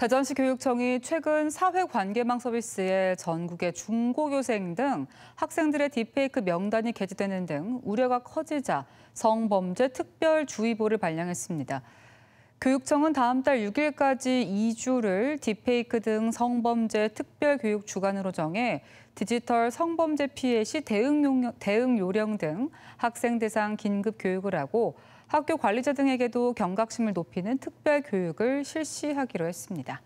대전시 교육청이 최근 사회관계망 서비스에 전국의 중고교생 등 학생들의 딥페이크 명단이 게재되는 등 우려가 커지자 성범죄 특별주의보를 발령했습니다. 교육청은 다음 달 6일까지 2주를 딥페이크 등 성범죄 특별교육 주간으로 정해 디지털 성범죄 피해 시 대응, 요 대응 요령 등 학생 대상 긴급 교육을 하고 학교 관리자 등에게도 경각심을 높이는 특별교육을 실시하기로 했습니다.